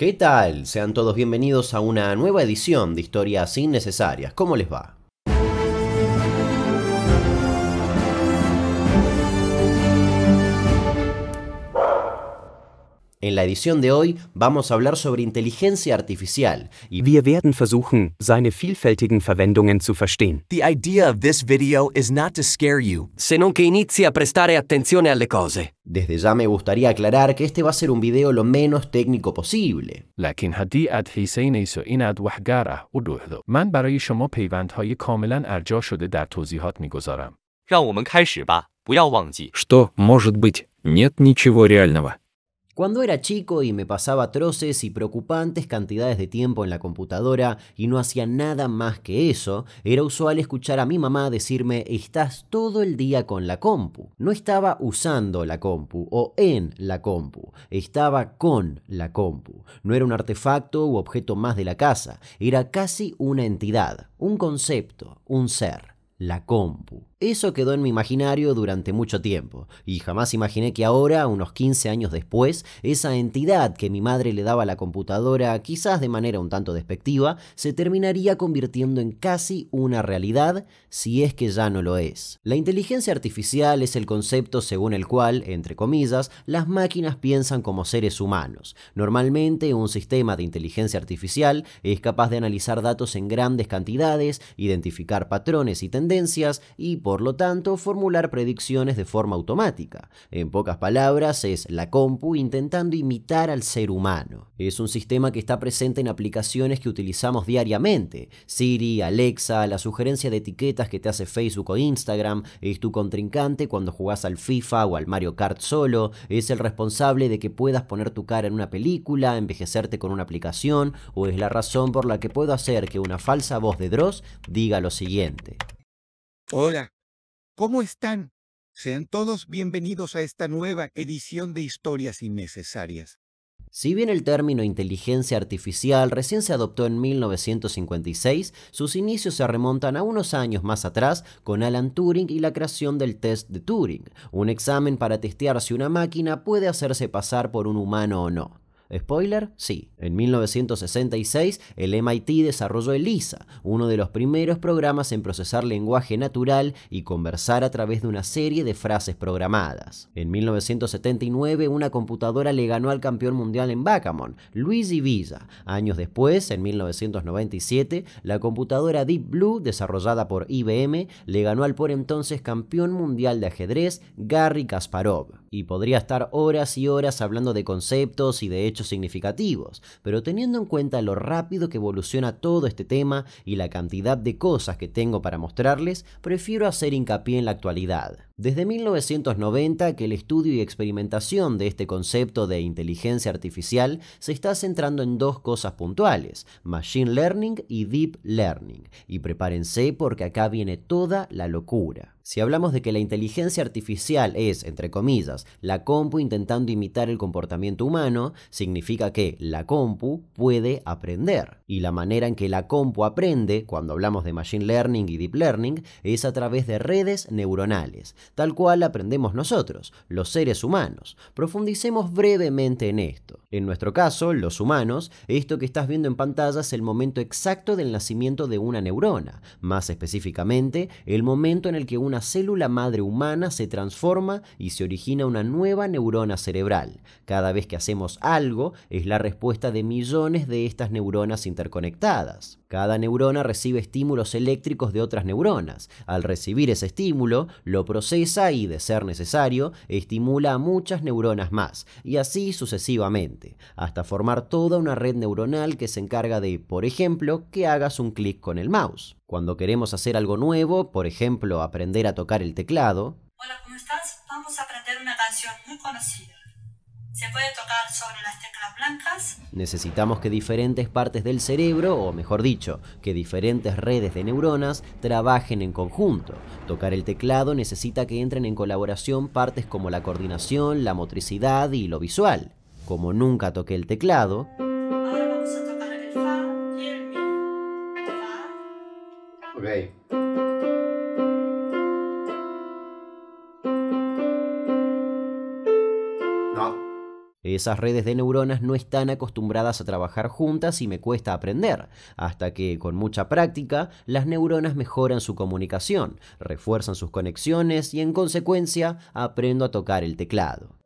¿Qué tal? Sean todos bienvenidos a una nueva edición de Historias Innecesarias. ¿Cómo les va? En la edición de hoy vamos a hablar sobre inteligencia artificial y Wir werden versuchen, seine vielfältigen Verwendungen zu verstehen. The idea of this video is not to scare you, se non che inizi a prestare attenzione alle cose. Desde ya me gustaría aclarar que este va a ser un video lo menos técnico posible. لكن هدی اد حیسینیس و این اد وحگاره و دوهدو. من برای شما پیوندهای کاملا ارجا شده در توضیحات میگذارم. Что может быть? Нет ничего реального. Cuando era chico y me pasaba troces y preocupantes cantidades de tiempo en la computadora y no hacía nada más que eso, era usual escuchar a mi mamá decirme estás todo el día con la compu. No estaba usando la compu o en la compu, estaba con la compu. No era un artefacto u objeto más de la casa, era casi una entidad, un concepto, un ser, la compu. Eso quedó en mi imaginario durante mucho tiempo, y jamás imaginé que ahora, unos 15 años después, esa entidad que mi madre le daba a la computadora, quizás de manera un tanto despectiva, se terminaría convirtiendo en casi una realidad, si es que ya no lo es. La inteligencia artificial es el concepto según el cual, entre comillas, las máquinas piensan como seres humanos. Normalmente, un sistema de inteligencia artificial es capaz de analizar datos en grandes cantidades, identificar patrones y tendencias, y por lo tanto formular predicciones de forma automática. En pocas palabras, es la compu intentando imitar al ser humano. Es un sistema que está presente en aplicaciones que utilizamos diariamente. Siri, Alexa, la sugerencia de etiquetas que te hace Facebook o Instagram, es tu contrincante cuando jugás al FIFA o al Mario Kart solo, es el responsable de que puedas poner tu cara en una película, envejecerte con una aplicación, o es la razón por la que puedo hacer que una falsa voz de Dross diga lo siguiente. Hola, ¿Cómo están? Sean todos bienvenidos a esta nueva edición de Historias Innecesarias. Si bien el término inteligencia artificial recién se adoptó en 1956, sus inicios se remontan a unos años más atrás con Alan Turing y la creación del test de Turing, un examen para testear si una máquina puede hacerse pasar por un humano o no. ¿Spoiler? Sí. En 1966, el MIT desarrolló ELISA, uno de los primeros programas en procesar lenguaje natural y conversar a través de una serie de frases programadas. En 1979, una computadora le ganó al campeón mundial en backgammon, Luigi Villa. Años después, en 1997, la computadora Deep Blue, desarrollada por IBM, le ganó al por entonces campeón mundial de ajedrez, Gary Kasparov. Y podría estar horas y horas hablando de conceptos y de hechos significativos, pero teniendo en cuenta lo rápido que evoluciona todo este tema y la cantidad de cosas que tengo para mostrarles, prefiero hacer hincapié en la actualidad. Desde 1990 que el estudio y experimentación de este concepto de inteligencia artificial se está centrando en dos cosas puntuales, Machine Learning y Deep Learning, y prepárense porque acá viene toda la locura. Si hablamos de que la inteligencia artificial es, entre comillas, la compu intentando imitar el comportamiento humano, significa que la compu puede aprender. Y la manera en que la compu aprende, cuando hablamos de machine learning y deep learning, es a través de redes neuronales, tal cual aprendemos nosotros, los seres humanos. Profundicemos brevemente en esto. En nuestro caso, los humanos, esto que estás viendo en pantalla es el momento exacto del nacimiento de una neurona, más específicamente, el momento en el que una la célula madre humana se transforma y se origina una nueva neurona cerebral. Cada vez que hacemos algo es la respuesta de millones de estas neuronas interconectadas. Cada neurona recibe estímulos eléctricos de otras neuronas. Al recibir ese estímulo, lo procesa y, de ser necesario, estimula a muchas neuronas más, y así sucesivamente, hasta formar toda una red neuronal que se encarga de, por ejemplo, que hagas un clic con el mouse. Cuando queremos hacer algo nuevo, por ejemplo, aprender a tocar el teclado. Hola, ¿cómo estás? Vamos a aprender una canción muy conocida. Se puede tocar sobre las teclas blancas. Necesitamos que diferentes partes del cerebro, o mejor dicho, que diferentes redes de neuronas trabajen en conjunto. Tocar el teclado necesita que entren en colaboración partes como la coordinación, la motricidad y lo visual. Como nunca toqué el teclado, Ahora vamos a tocar el fa y el mi. Fa. Okay. esas redes de neuronas no están acostumbradas a trabajar juntas y me cuesta aprender, hasta que con mucha práctica las neuronas mejoran su comunicación, refuerzan sus conexiones y en consecuencia aprendo a tocar el teclado.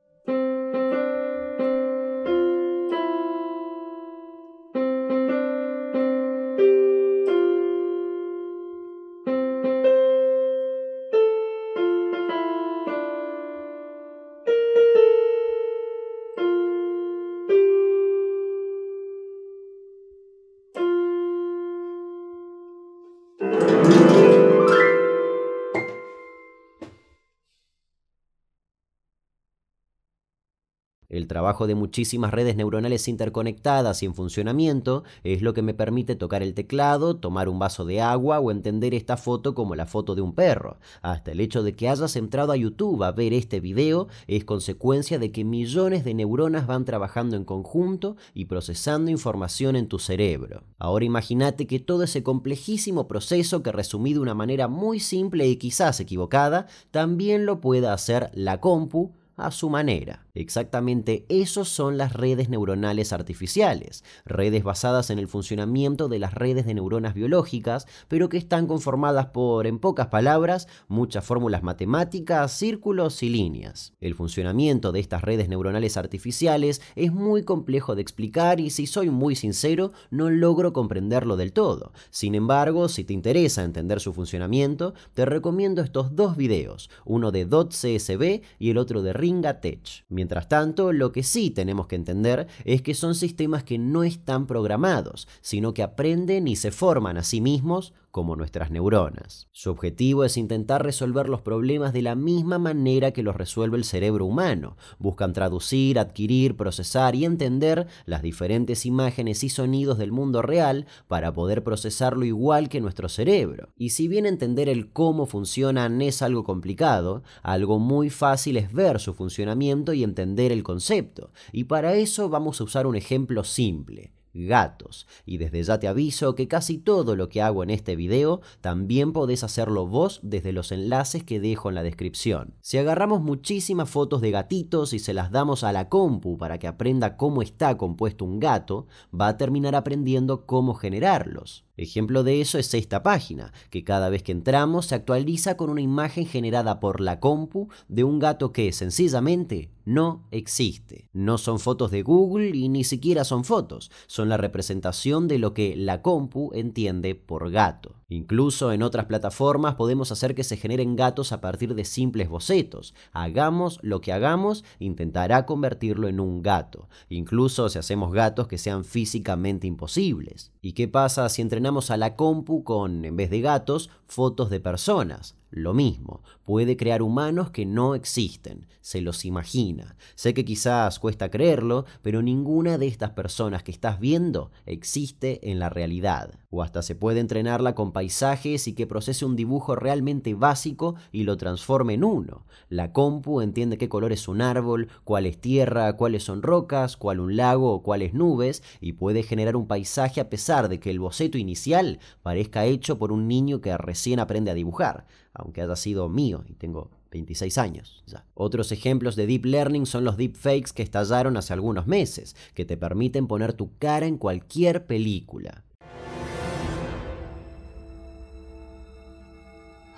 trabajo de muchísimas redes neuronales interconectadas y en funcionamiento es lo que me permite tocar el teclado, tomar un vaso de agua o entender esta foto como la foto de un perro. Hasta el hecho de que hayas entrado a YouTube a ver este video es consecuencia de que millones de neuronas van trabajando en conjunto y procesando información en tu cerebro. Ahora imagínate que todo ese complejísimo proceso que resumí de una manera muy simple y quizás equivocada, también lo pueda hacer la compu a su manera. Exactamente, esos son las redes neuronales artificiales, redes basadas en el funcionamiento de las redes de neuronas biológicas, pero que están conformadas por, en pocas palabras, muchas fórmulas matemáticas, círculos y líneas. El funcionamiento de estas redes neuronales artificiales es muy complejo de explicar y si soy muy sincero, no logro comprenderlo del todo. Sin embargo, si te interesa entender su funcionamiento, te recomiendo estos dos videos, uno de Csb y el otro de Ringatech. Mientras tanto, lo que sí tenemos que entender es que son sistemas que no están programados, sino que aprenden y se forman a sí mismos como nuestras neuronas. Su objetivo es intentar resolver los problemas de la misma manera que los resuelve el cerebro humano. Buscan traducir, adquirir, procesar y entender las diferentes imágenes y sonidos del mundo real para poder procesarlo igual que nuestro cerebro. Y si bien entender el cómo funcionan es algo complicado, algo muy fácil es ver su funcionamiento y entender el concepto. Y para eso vamos a usar un ejemplo simple gatos. Y desde ya te aviso que casi todo lo que hago en este video también podés hacerlo vos desde los enlaces que dejo en la descripción. Si agarramos muchísimas fotos de gatitos y se las damos a la compu para que aprenda cómo está compuesto un gato, va a terminar aprendiendo cómo generarlos. Ejemplo de eso es esta página, que cada vez que entramos se actualiza con una imagen generada por la compu de un gato que sencillamente no existe. No son fotos de Google y ni siquiera son fotos, son la representación de lo que la compu entiende por gato. Incluso en otras plataformas podemos hacer que se generen gatos a partir de simples bocetos. Hagamos lo que hagamos, intentará convertirlo en un gato. Incluso si hacemos gatos que sean físicamente imposibles. ¿Y qué pasa si entrenamos a la compu con, en vez de gatos, fotos de personas? Lo mismo, puede crear humanos que no existen, se los imagina. Sé que quizás cuesta creerlo, pero ninguna de estas personas que estás viendo existe en la realidad o hasta se puede entrenarla con paisajes y que procese un dibujo realmente básico y lo transforme en uno. La compu entiende qué color es un árbol, cuál es tierra, cuáles son rocas, cuál un lago o cuáles nubes, y puede generar un paisaje a pesar de que el boceto inicial parezca hecho por un niño que recién aprende a dibujar, aunque haya sido mío y tengo 26 años Otros ejemplos de deep learning son los deepfakes que estallaron hace algunos meses, que te permiten poner tu cara en cualquier película.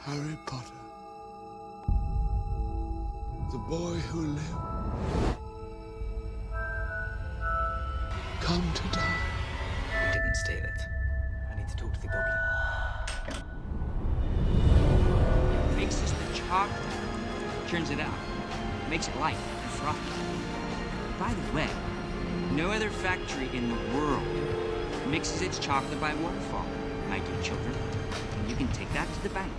Harry Potter. The boy who lived. Come to die. I didn't steal it. I need to talk to the goblin. It mixes the chocolate, churns it out, makes it light and frothy. By the way, no other factory in the world mixes its chocolate by waterfall, my dear children. And you can take that to the bank.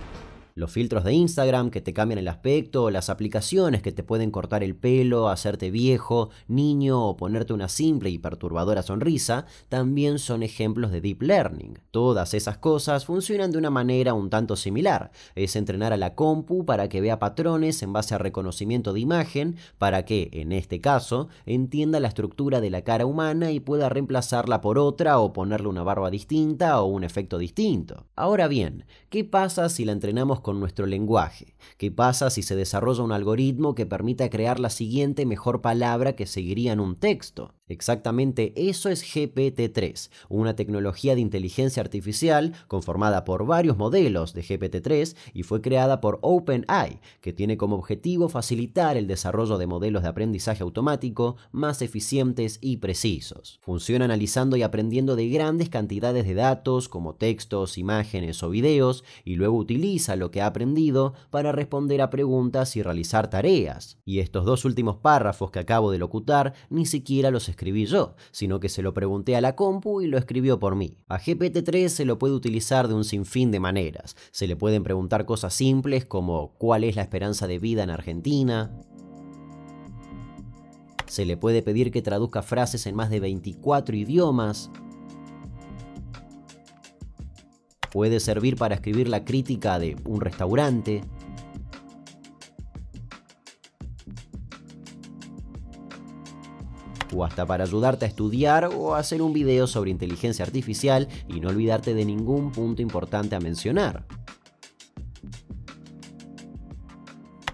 los filtros de Instagram que te cambian el aspecto, las aplicaciones que te pueden cortar el pelo, hacerte viejo, niño o ponerte una simple y perturbadora sonrisa, también son ejemplos de deep learning. Todas esas cosas funcionan de una manera un tanto similar. Es entrenar a la compu para que vea patrones en base a reconocimiento de imagen, para que, en este caso, entienda la estructura de la cara humana y pueda reemplazarla por otra o ponerle una barba distinta o un efecto distinto. Ahora bien, ¿qué pasa si la entrenamos con nuestro lenguaje. ¿Qué pasa si se desarrolla un algoritmo que permita crear la siguiente mejor palabra que seguiría en un texto? Exactamente eso es GPT-3, una tecnología de inteligencia artificial conformada por varios modelos de GPT-3 y fue creada por OpenAI, que tiene como objetivo facilitar el desarrollo de modelos de aprendizaje automático más eficientes y precisos. Funciona analizando y aprendiendo de grandes cantidades de datos como textos, imágenes o videos y luego utiliza lo que ha aprendido para responder a preguntas y realizar tareas. Y estos dos últimos párrafos que acabo de locutar ni siquiera los escribí yo, sino que se lo pregunté a la compu y lo escribió por mí. A GPT-3 se lo puede utilizar de un sinfín de maneras. Se le pueden preguntar cosas simples como cuál es la esperanza de vida en Argentina, se le puede pedir que traduzca frases en más de 24 idiomas. Puede servir para escribir la crítica de un restaurante. o hasta para ayudarte a estudiar o hacer un video sobre inteligencia artificial y no olvidarte de ningún punto importante a mencionar.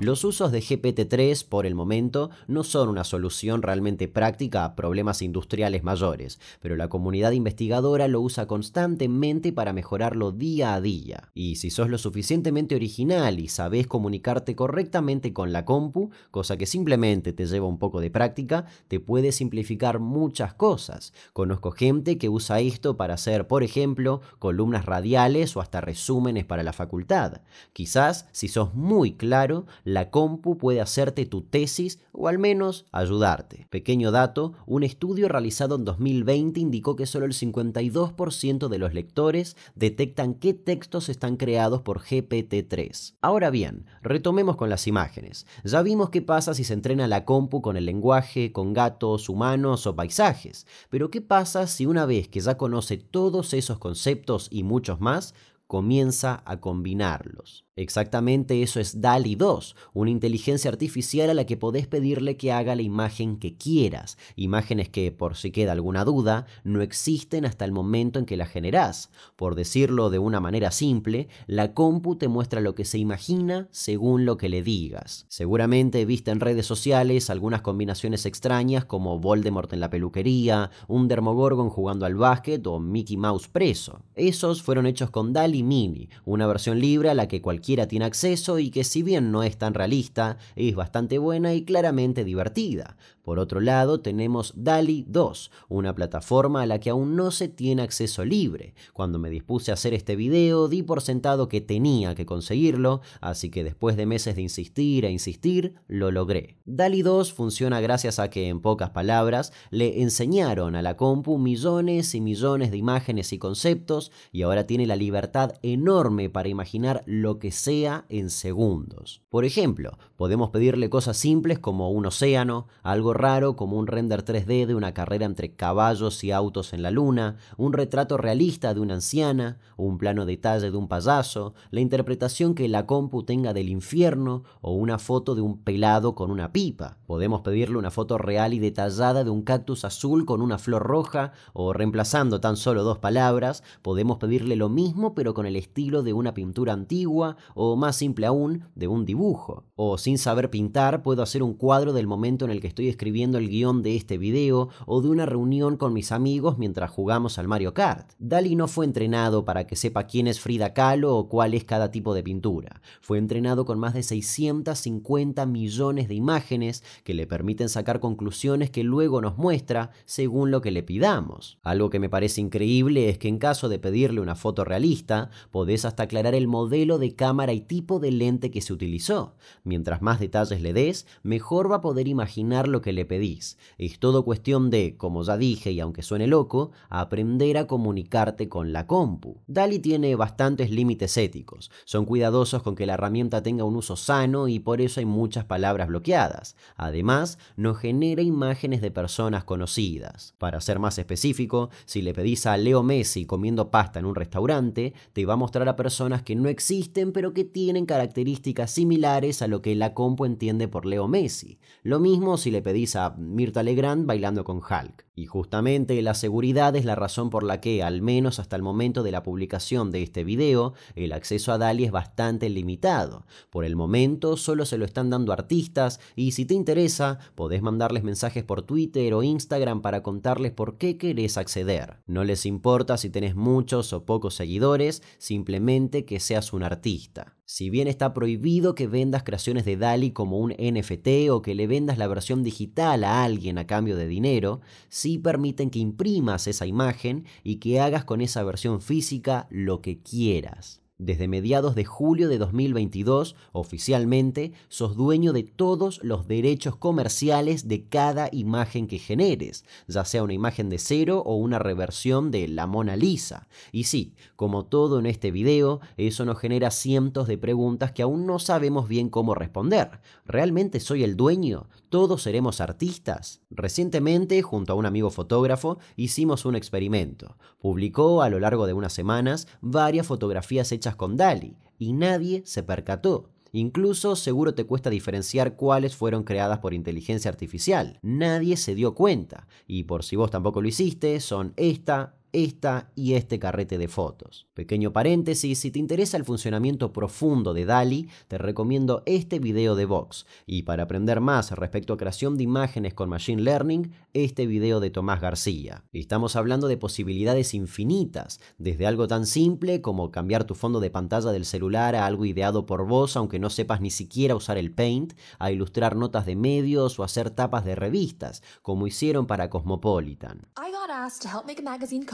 Los usos de GPT-3 por el momento no son una solución realmente práctica a problemas industriales mayores, pero la comunidad investigadora lo usa constantemente para mejorarlo día a día. Y si sos lo suficientemente original y sabés comunicarte correctamente con la compu, cosa que simplemente te lleva un poco de práctica, te puede simplificar muchas cosas. Conozco gente que usa esto para hacer, por ejemplo, columnas radiales o hasta resúmenes para la facultad. Quizás, si sos muy claro, la compu puede hacerte tu tesis o al menos ayudarte. Pequeño dato, un estudio realizado en 2020 indicó que solo el 52% de los lectores detectan qué textos están creados por GPT-3. Ahora bien, retomemos con las imágenes. Ya vimos qué pasa si se entrena la compu con el lenguaje, con gatos, humanos o paisajes, pero qué pasa si una vez que ya conoce todos esos conceptos y muchos más, comienza a combinarlos. Exactamente eso es DALI 2, una inteligencia artificial a la que podés pedirle que haga la imagen que quieras, imágenes que, por si queda alguna duda, no existen hasta el momento en que la generás. Por decirlo de una manera simple, la compu te muestra lo que se imagina según lo que le digas. Seguramente viste en redes sociales algunas combinaciones extrañas como Voldemort en la peluquería, un Dermogorgon jugando al básquet o Mickey Mouse preso. Esos fueron hechos con DALI Mini, una versión libre a la que cualquier tiene acceso y que si bien no es tan realista, es bastante buena y claramente divertida, por otro lado, tenemos DALI 2, una plataforma a la que aún no se tiene acceso libre. Cuando me dispuse a hacer este video, di por sentado que tenía que conseguirlo, así que después de meses de insistir e insistir, lo logré. DALI 2 funciona gracias a que, en pocas palabras, le enseñaron a la compu millones y millones de imágenes y conceptos y ahora tiene la libertad enorme para imaginar lo que sea en segundos. Por ejemplo, podemos pedirle cosas simples como un océano, algo raro como un render 3D de una carrera entre caballos y autos en la luna, un retrato realista de una anciana, un plano detalle de un payaso, la interpretación que la compu tenga del infierno o una foto de un pelado con una pipa. Podemos pedirle una foto real y detallada de un cactus azul con una flor roja o reemplazando tan solo dos palabras, podemos pedirle lo mismo pero con el estilo de una pintura antigua o más simple aún de un dibujo. O sin saber pintar puedo hacer un cuadro del momento en el que estoy escribiendo escribiendo el guión de este video o de una reunión con mis amigos mientras jugamos al Mario Kart. Dali no fue entrenado para que sepa quién es Frida Kahlo o cuál es cada tipo de pintura. Fue entrenado con más de 650 millones de imágenes que le permiten sacar conclusiones que luego nos muestra según lo que le pidamos. Algo que me parece increíble es que en caso de pedirle una foto realista, podés hasta aclarar el modelo de cámara y tipo de lente que se utilizó. Mientras más detalles le des, mejor va a poder imaginar lo que le pedís. Es todo cuestión de, como ya dije y aunque suene loco, aprender a comunicarte con la compu. DALI tiene bastantes límites éticos. Son cuidadosos con que la herramienta tenga un uso sano y por eso hay muchas palabras bloqueadas. Además, no genera imágenes de personas conocidas. Para ser más específico, si le pedís a Leo Messi comiendo pasta en un restaurante, te va a mostrar a personas que no existen pero que tienen características similares a lo que la compu entiende por Leo Messi. Lo mismo si le pedís a Mirta Legrand bailando con Hulk. Y justamente la seguridad es la razón por la que, al menos hasta el momento de la publicación de este video, el acceso a DALI es bastante limitado. Por el momento solo se lo están dando artistas y si te interesa, podés mandarles mensajes por Twitter o Instagram para contarles por qué querés acceder. No les importa si tenés muchos o pocos seguidores, simplemente que seas un artista. Si bien está prohibido que vendas creaciones de DALI como un NFT o que le vendas la versión digital a alguien a cambio de dinero, sí permiten que imprimas esa imagen y que hagas con esa versión física lo que quieras. Desde mediados de julio de 2022, oficialmente, sos dueño de todos los derechos comerciales de cada imagen que generes, ya sea una imagen de cero o una reversión de la Mona Lisa. Y sí, como todo en este video, eso nos genera cientos de preguntas que aún no sabemos bien cómo responder. ¿Realmente soy el dueño? todos seremos artistas? Recientemente, junto a un amigo fotógrafo, hicimos un experimento. Publicó a lo largo de unas semanas varias fotografías hechas con Dali, y nadie se percató. Incluso seguro te cuesta diferenciar cuáles fueron creadas por inteligencia artificial. Nadie se dio cuenta. Y por si vos tampoco lo hiciste, son esta, esta y este carrete de fotos. Pequeño paréntesis, si te interesa el funcionamiento profundo de DALI, te recomiendo este video de Vox. Y para aprender más respecto a creación de imágenes con Machine Learning, este video de Tomás García. Estamos hablando de posibilidades infinitas, desde algo tan simple como cambiar tu fondo de pantalla del celular a algo ideado por vos, aunque no sepas ni siquiera usar el Paint, a ilustrar notas de medios o hacer tapas de revistas, como hicieron para Cosmopolitan.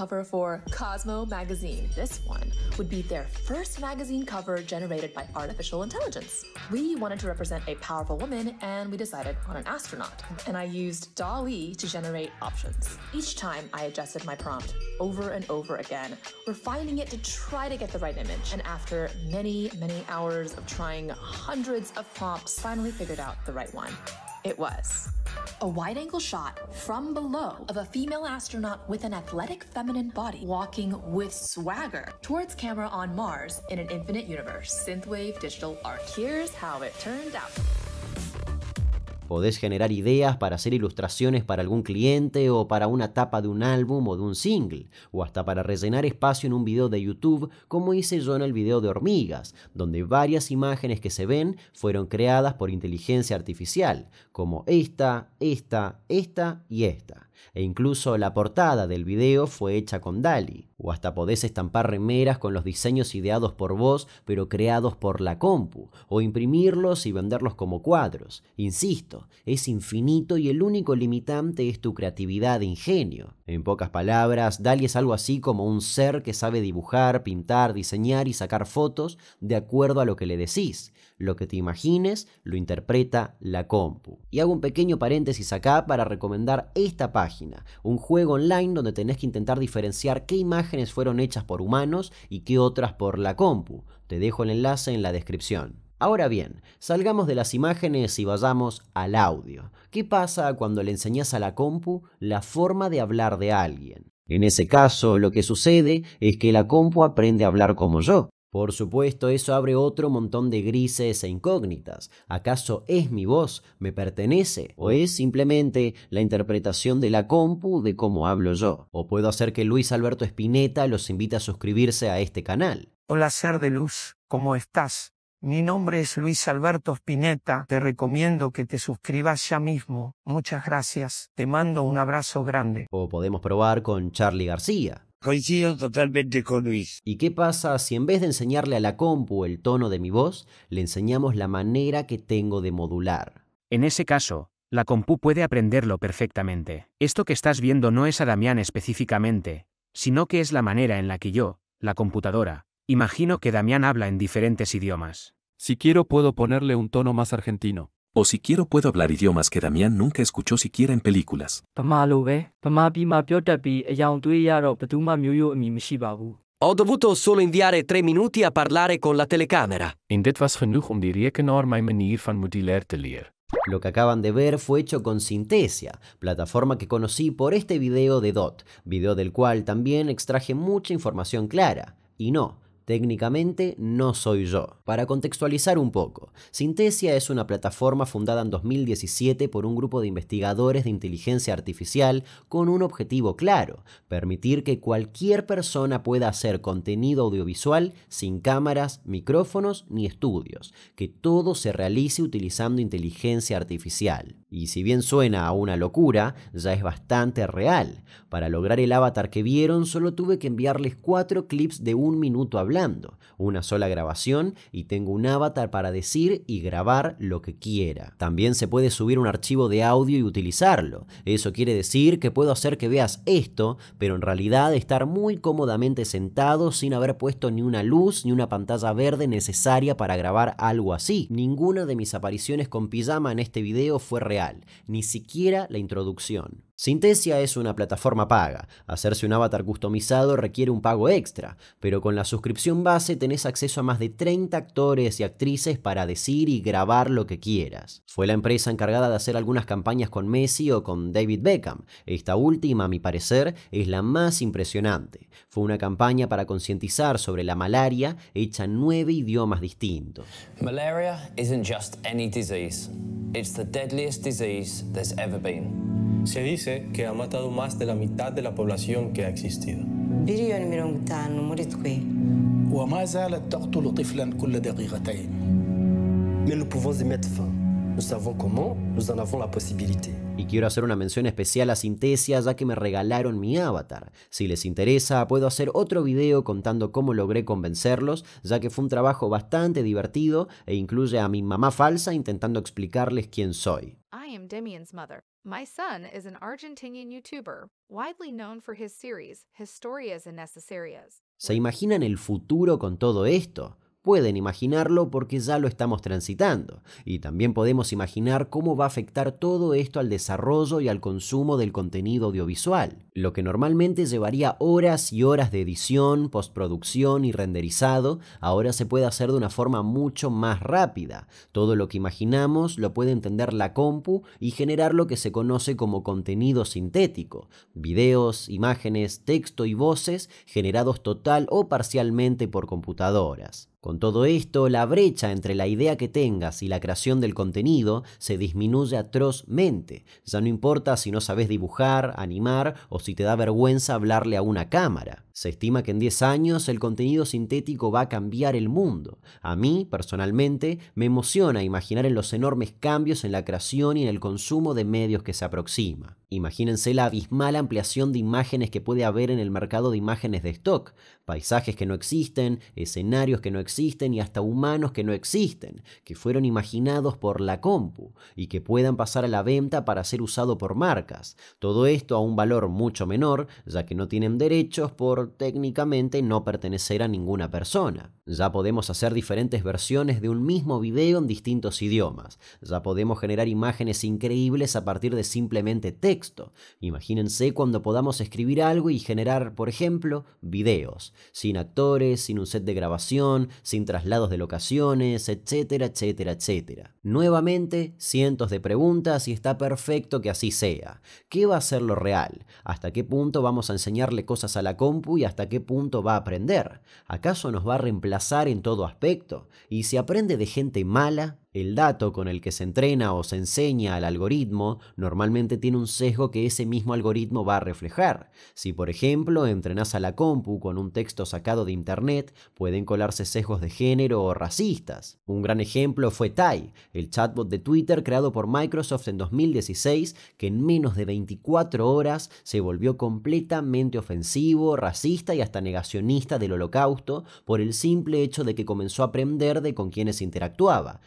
cover for Cosmo magazine. This one would be their first magazine cover generated by artificial intelligence. We wanted to represent a powerful woman and we decided on an astronaut. And I used DALI to generate options. Each time I adjusted my prompt over and over again, refining it to try to get the right image. And after many, many hours of trying hundreds of prompts, finally figured out the right one. It was. A wide angle shot from below of a female astronaut with an athletic feminine body walking with swagger towards camera on Mars in an infinite universe. Synthwave Digital Art. Here's how it turned out. Podés generar ideas para hacer ilustraciones para algún cliente o para una tapa de un álbum o de un single, o hasta para rellenar espacio en un video de YouTube como hice yo en el video de hormigas, donde varias imágenes que se ven fueron creadas por inteligencia artificial, como esta, esta, esta y esta e incluso la portada del video fue hecha con DALI, o hasta podés estampar remeras con los diseños ideados por vos pero creados por la compu, o imprimirlos y venderlos como cuadros. Insisto, es infinito y el único limitante es tu creatividad e ingenio. En pocas palabras, DALI es algo así como un ser que sabe dibujar, pintar, diseñar y sacar fotos de acuerdo a lo que le decís, lo que te imagines lo interpreta la compu. Y hago un pequeño paréntesis acá para recomendar esta página, un juego online donde tenés que intentar diferenciar qué imágenes fueron hechas por humanos y qué otras por la compu. Te dejo el enlace en la descripción. Ahora bien, salgamos de las imágenes y vayamos al audio. ¿Qué pasa cuando le enseñas a la compu la forma de hablar de alguien? En ese caso, lo que sucede es que la compu aprende a hablar como yo, por supuesto, eso abre otro montón de grises e incógnitas. ¿Acaso es mi voz? ¿Me pertenece? ¿O es simplemente la interpretación de la compu de cómo hablo yo? ¿O puedo hacer que Luis Alberto Espineta los invite a suscribirse a este canal? Hola, ser de luz, ¿cómo estás? Mi nombre es Luis Alberto Espineta. te recomiendo que te suscribas ya mismo, muchas gracias, te mando un abrazo grande. O podemos probar con Charlie García. Coincido totalmente con Luis. ¿Y qué pasa si en vez de enseñarle a la compu el tono de mi voz, le enseñamos la manera que tengo de modular? En ese caso, la compu puede aprenderlo perfectamente. Esto que estás viendo no es a Damián específicamente, sino que es la manera en la que yo, la computadora, imagino que Damián habla en diferentes idiomas. Si quiero puedo ponerle un tono más argentino. O si quiero puedo hablar idiomas que Damián nunca escuchó siquiera en películas. Ho dovuto solo inviare tre minuti a parlare con la telecamera. In dit was genoeg om die rekenaar mijn manier van modulair te leren. Lo que acaban de ver fue hecho con Synthesia, plataforma que conocí por este video de DOT, video del cual también extraje mucha información clara. Y no, Técnicamente no soy yo. Para contextualizar un poco, Sintesia es una plataforma fundada en 2017 por un grupo de investigadores de inteligencia artificial con un objetivo claro, permitir que cualquier persona pueda hacer contenido audiovisual sin cámaras, micrófonos ni estudios, que todo se realice utilizando inteligencia artificial. Y si bien suena a una locura, ya es bastante real. Para lograr el avatar que vieron solo tuve que enviarles cuatro clips de un minuto hablando, una sola grabación y tengo un avatar para decir y grabar lo que quiera. También se puede subir un archivo de audio y utilizarlo. Eso quiere decir que puedo hacer que veas esto, pero en realidad estar muy cómodamente sentado sin haber puesto ni una luz ni una pantalla verde necesaria para grabar algo así. Ninguna de mis apariciones con pijama en este video fue real ni siquiera la introducción. Synthesia es una plataforma paga. Hacerse un avatar customizado requiere un pago extra, pero con la suscripción base tenés acceso a más de 30 actores y actrices para decir y grabar lo que quieras. Fue la empresa encargada de hacer algunas campañas con Messi o con David Beckham. Esta última, a mi parecer, es la más impresionante. Fue una campaña para concientizar sobre la malaria hecha en nueve idiomas distintos. Malaria isn't just any disease. It's the deadliest disease there's ever been. Se dice que ha matado más de la mitad de la población que ha existido. y Y quiero hacer una mención especial a Sintesia ya que me regalaron mi avatar. Si les interesa, puedo hacer otro video contando cómo logré convencerlos, ya que fue un trabajo bastante divertido e incluye a mi mamá falsa intentando explicarles quién soy. I am Demian's mother. My son is an Argentinian YouTuber, widely known for his series, Historias Innecesarias. ¿Se imaginan el futuro con todo esto? pueden imaginarlo porque ya lo estamos transitando y también podemos imaginar cómo va a afectar todo esto al desarrollo y al consumo del contenido audiovisual, lo que normalmente llevaría horas y horas de edición, postproducción y renderizado, ahora se puede hacer de una forma mucho más rápida. Todo lo que imaginamos lo puede entender la compu y generar lo que se conoce como contenido sintético, videos, imágenes, texto y voces generados total o parcialmente por computadoras. Con todo esto, la brecha entre la idea que tengas y la creación del contenido se disminuye atrozmente. Ya no importa si no sabes dibujar, animar o si te da vergüenza hablarle a una cámara. Se estima que en 10 años el contenido sintético va a cambiar el mundo. A mí, personalmente, me emociona imaginar en los enormes cambios en la creación y en el consumo de medios que se aproxima. Imagínense la abismal ampliación de imágenes que puede haber en el mercado de imágenes de stock, paisajes que no existen, escenarios que no existen y hasta humanos que no existen, que fueron imaginados por la compu y que puedan pasar a la venta para ser usado por marcas. Todo esto a un valor mucho menor, ya que no tienen derechos por técnicamente no pertenecer a ninguna persona. Ya podemos hacer diferentes versiones de un mismo video en distintos idiomas. Ya podemos generar imágenes increíbles a partir de simplemente texto. Imagínense cuando podamos escribir algo y generar, por ejemplo, videos, sin actores, sin un set de grabación, sin traslados de locaciones, etcétera, etcétera, etcétera. Nuevamente, cientos de preguntas y está perfecto que así sea. ¿Qué va a ser lo real? ¿Hasta qué punto vamos a enseñarle cosas a la compu y hasta qué punto va a aprender. ¿Acaso nos va a reemplazar en todo aspecto? ¿Y si aprende de gente mala, el dato con el que se entrena o se enseña al algoritmo normalmente tiene un sesgo que ese mismo algoritmo va a reflejar. Si por ejemplo entrenas a la compu con un texto sacado de internet, pueden colarse sesgos de género o racistas. Un gran ejemplo fue Tai, el chatbot de Twitter creado por Microsoft en 2016 que en menos de 24 horas se volvió completamente ofensivo, racista y hasta negacionista del holocausto por el simple hecho de que comenzó a aprender de con quienes interactuaba,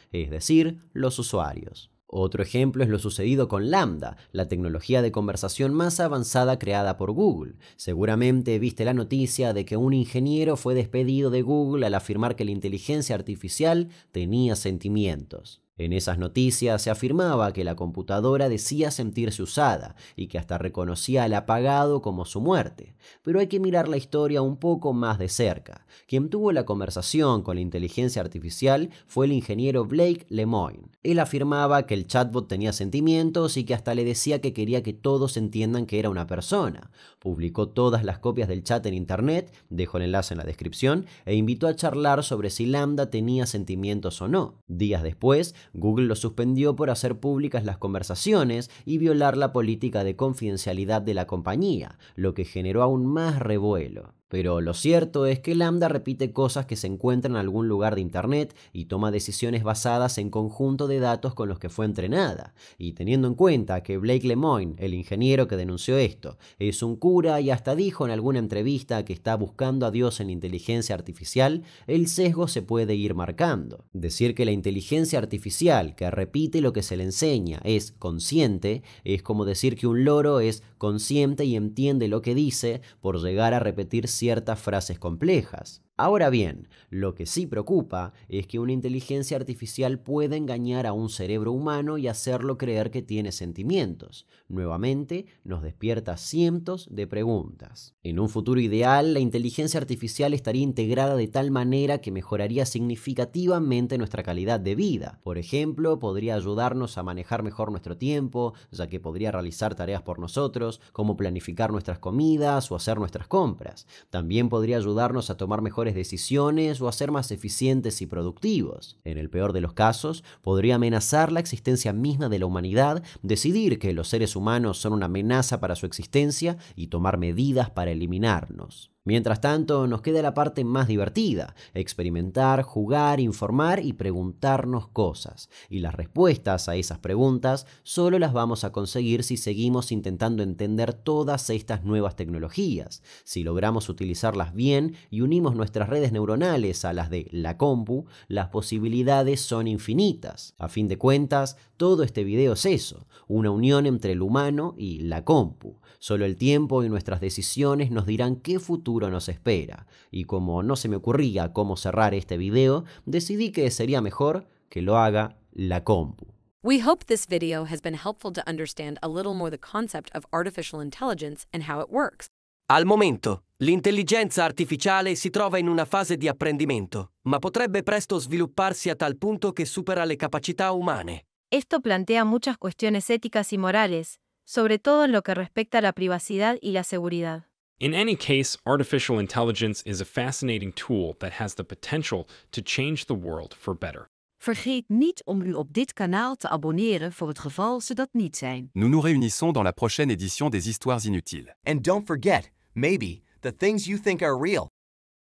los usuarios. Otro ejemplo es lo sucedido con Lambda, la tecnología de conversación más avanzada creada por Google. Seguramente viste la noticia de que un ingeniero fue despedido de Google al afirmar que la inteligencia artificial tenía sentimientos. En esas noticias se afirmaba que la computadora decía sentirse usada y que hasta reconocía al apagado como su muerte, pero hay que mirar la historia un poco más de cerca. Quien tuvo la conversación con la inteligencia artificial fue el ingeniero Blake Lemoyne. Él afirmaba que el chatbot tenía sentimientos y que hasta le decía que quería que todos entiendan que era una persona. Publicó todas las copias del chat en internet, dejo el enlace en la descripción, e invitó a charlar sobre si Lambda tenía sentimientos o no. Días después, Google lo suspendió por hacer públicas las conversaciones y violar la política de confidencialidad de la compañía, lo que generó aún más revuelo. Pero lo cierto es que Lambda repite cosas que se encuentran en algún lugar de Internet y toma decisiones basadas en conjunto de datos con los que fue entrenada. Y teniendo en cuenta que Blake Lemoyne, el ingeniero que denunció esto, es un cura y hasta dijo en alguna entrevista que está buscando a Dios en inteligencia artificial, el sesgo se puede ir marcando. Decir que la inteligencia artificial, que repite lo que se le enseña, es consciente, es como decir que un loro es consciente y entiende lo que dice por llegar a repetir ciertas frases complejas. Ahora bien, lo que sí preocupa es que una inteligencia artificial pueda engañar a un cerebro humano y hacerlo creer que tiene sentimientos. Nuevamente, nos despierta cientos de preguntas. En un futuro ideal, la inteligencia artificial estaría integrada de tal manera que mejoraría significativamente nuestra calidad de vida. Por ejemplo, podría ayudarnos a manejar mejor nuestro tiempo, ya que podría realizar tareas por nosotros, como planificar nuestras comidas o hacer nuestras compras. También podría ayudarnos a tomar mejores decisiones o a ser más eficientes y productivos. En el peor de los casos, podría amenazar la existencia misma de la humanidad, decidir que los seres humanos son una amenaza para su existencia y tomar medidas para eliminarnos. Mientras tanto, nos queda la parte más divertida, experimentar, jugar, informar y preguntarnos cosas. Y las respuestas a esas preguntas solo las vamos a conseguir si seguimos intentando entender todas estas nuevas tecnologías, si logramos utilizarlas bien y unimos nuestras redes neuronales a las de la compu, las posibilidades son infinitas. A fin de cuentas, todo este video es eso, una unión entre el humano y la compu. Solo el tiempo y nuestras decisiones nos dirán qué futuro nos espera, y como no se me ocurría cómo cerrar este video, decidí que sería mejor que lo haga la compu. We hope this video has been helpful to understand a little more the concept of artificial intelligence and how it works. Al momento, l'intelligenza artificiale si trova in una fase di apprendimento, ma potrebbe presto svilupparsi a tal punto che supera le capacità umane. Esto plantea muchas cuestiones éticas y morales, sobre todo en lo que respecta a la privacidad y la seguridad. In any case, artificial intelligence is a fascinating tool that has the potential to change the world for better. Vergeet niet om u op dit kanaal te abonneren voor het geval ze dat niet zijn. Nous nous réunissons dans la prochaine édition des histoires inutiles. And don't forget, maybe, the things you think are real,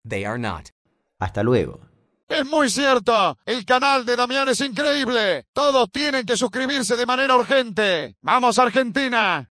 they are not. Hasta luego. Es muy cierto. El canal de Damián es increíble. Todos tienen que suscribirse de manera urgente. ¡Vamos, Argentina!